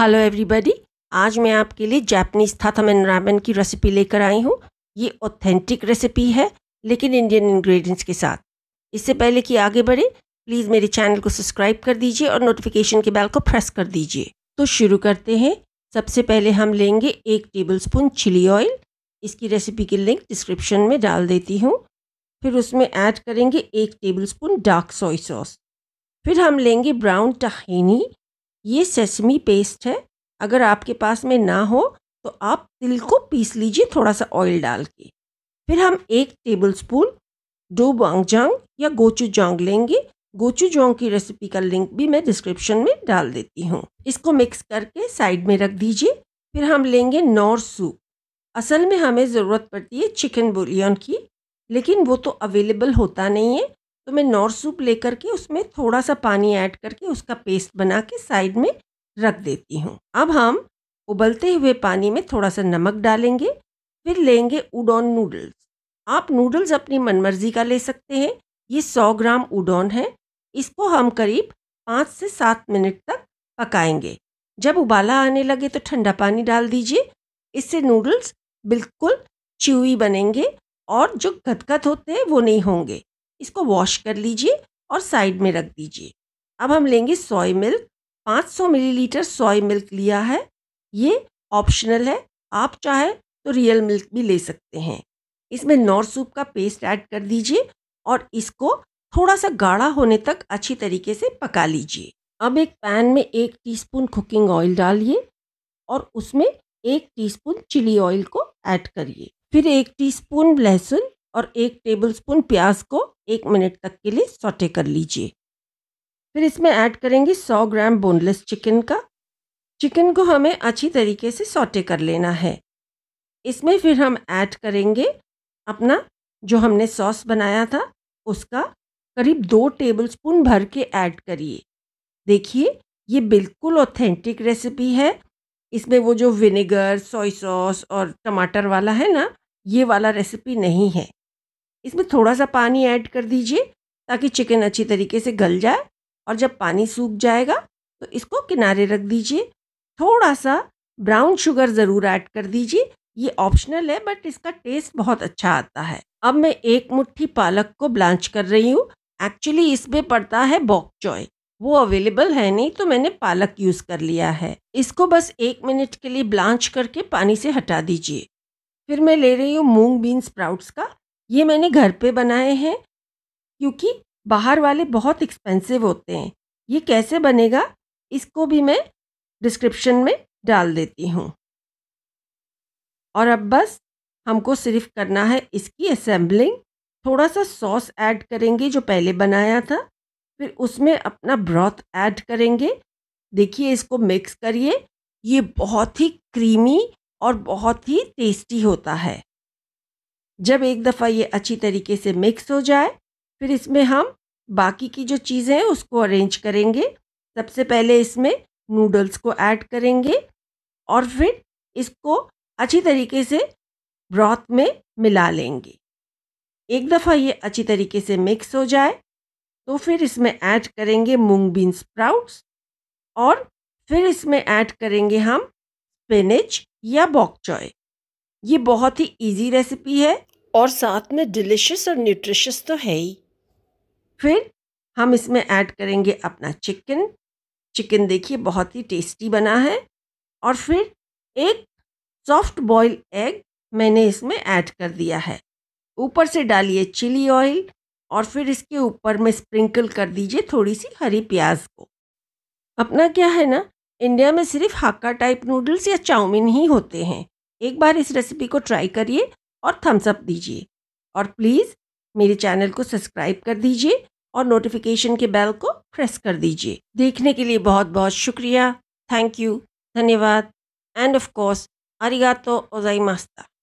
hello everybody आज मैं आपके लिए जापनीज एंड रामेन की रेसिपी लेकर आई हूँ ये ऑथेंटिक रेसिपी है लेकिन इंडियन इंग्रेडिएंट्स के साथ इससे पहले कि आगे बढ़े प्लीज़ मेरे चैनल को सब्सक्राइब कर दीजिए और नोटिफिकेशन के बेल को प्रेस कर दीजिए तो शुरू करते हैं सबसे पहले हम लेंगे एक टेबल स्पून चिली ऑयल इसकी रेसिपी की लिंक डिस्क्रिप्शन में डाल देती हूँ फिर उसमें ऐड करेंगे एक tablespoon dark soy sauce फिर हम लेंगे ब्राउन टहनी ये सेसमी पेस्ट है अगर आपके पास में ना हो तो आप तिल को पीस लीजिए थोड़ा सा ऑयल डाल के फिर हम एक टेबल स्पून डो जोंग या गोचू जोंग लेंगे गोचू जोंग की रेसिपी का लिंक भी मैं डिस्क्रिप्शन में डाल देती हूँ इसको मिक्स करके साइड में रख दीजिए फिर हम लेंगे नॉर सूप असल में हमें ज़रूरत पड़ती है चिकन बुलियन की लेकिन वो तो अवेलेबल होता नहीं है तो मैं नॉर सूप लेकर के उसमें थोड़ा सा पानी ऐड करके उसका पेस्ट बना के साइड में रख देती हूँ अब हम उबलते हुए पानी में थोड़ा सा नमक डालेंगे फिर लेंगे उडोन नूडल्स आप नूडल्स अपनी मनमर्जी का ले सकते हैं ये 100 ग्राम उडोन है इसको हम करीब पाँच से सात मिनट तक पकाएंगे जब उबाला आने लगे तो ठंडा पानी डाल दीजिए इससे नूडल्स बिल्कुल च्यूई बनेंगे और जो गदगद होते हैं वो नहीं होंगे इसको वॉश कर लीजिए और साइड में रख दीजिए अब हम लेंगे soy milk 500 millilitre soy milk लिया है ये ऑप्शनल है आप चाहे तो रियल मिल्क भी ले सकते हैं इसमें नॉर सूप का पेस्ट ऐड कर दीजिए और इसको थोड़ा सा गाढ़ा होने तक अच्छी तरीके से पका लीजिए अब एक पैन में एक टीस्पून कुकिंग ऑयल डालिए और उसमें एक टीस्पून चिली ऑयल को ऐड करिए फिर एक टीस्पून लहसुन और एक टेबलस्पून प्याज को एक मिनट तक के लिए सौटे कर लीजिए फिर इसमें ऐड करेंगे 100 ग्राम बोनलेस चिकन का चिकन को हमें अच्छी तरीके से सौटे कर लेना है इसमें फिर हम ऐड करेंगे अपना जो हमने सॉस बनाया था उसका करीब दो टेबलस्पून भर के ऐड करिए देखिए ये बिल्कुल ऑथेंटिक रेसिपी है इसमें वो जो विनेगर सोई सॉस और टमाटर वाला है ना ये वाला रेसिपी नहीं है इसमें थोड़ा सा पानी ऐड कर दीजिए ताकि चिकन अच्छी तरीके से गल जाए और जब पानी सूख जाएगा तो इसको किनारे रख दीजिए थोड़ा सा ब्राउन शुगर ज़रूर ऐड कर दीजिए ये ऑप्शनल है बट इसका टेस्ट बहुत अच्छा आता है अब मैं एक मुट्ठी पालक को ब्लांच कर रही हूँ एक्चुअली इसमें पड़ता है बॉक चॉय वो अवेलेबल है नहीं तो मैंने पालक यूज़ कर लिया है इसको बस एक मिनट के लिए ब्लांच करके पानी से हटा दीजिए फिर मैं ले रही हूँ मूंग बीन स्प्राउट्स का ये मैंने घर पे बनाए हैं क्योंकि बाहर वाले बहुत एक्सपेंसिव होते हैं ये कैसे बनेगा इसको भी मैं डिस्क्रिप्शन में डाल देती हूँ और अब बस हमको सिर्फ करना है इसकी असेंबलिंग थोड़ा सा सॉस ऐड करेंगे जो पहले बनाया था फिर उसमें अपना ब्रॉथ ऐड करेंगे देखिए इसको मिक्स करिए ये बहुत ही क्रीमी और बहुत ही टेस्टी होता है जब एक दफ़ा ये अच्छी तरीके से मिक्स हो जाए फिर इसमें हम बाकी की जो चीज़ें हैं उसको अरेंज करेंगे सबसे पहले इसमें नूडल्स को ऐड करेंगे और फिर इसको अच्छी तरीके से ब्रॉथ में मिला लेंगे एक दफ़ा ये अच्छी तरीके से मिक्स हो जाए तो फिर इसमें ऐड करेंगे मूंग बीन स्प्राउट्स और फिर इसमें ऐड करेंगे हम स्पिनिच या बॉक चॉय ये बहुत ही इजी रेसिपी है और साथ में डिलिशियस और न्यूट्रिशियस तो है ही फिर हम इसमें ऐड करेंगे अपना चिकन चिकन देखिए बहुत ही टेस्टी बना है और फिर एक सॉफ्ट बॉयल एग मैंने इसमें ऐड कर दिया है ऊपर से डालिए चिली ऑयल और फिर इसके ऊपर में स्प्रिंकल कर दीजिए थोड़ी सी हरी प्याज को अपना क्या है ना इंडिया में सिर्फ हाका टाइप नूडल्स या चाउमीन ही होते हैं एक बार इस रेसिपी को ट्राई करिए और थम्स अप दीजिए और प्लीज़ मेरे चैनल को सब्सक्राइब कर दीजिए और नोटिफिकेशन के बेल को प्रेस कर दीजिए देखने के लिए बहुत बहुत शुक्रिया थैंक यू धन्यवाद एंड ऑफ कोर्स तो ओजाई मास्ता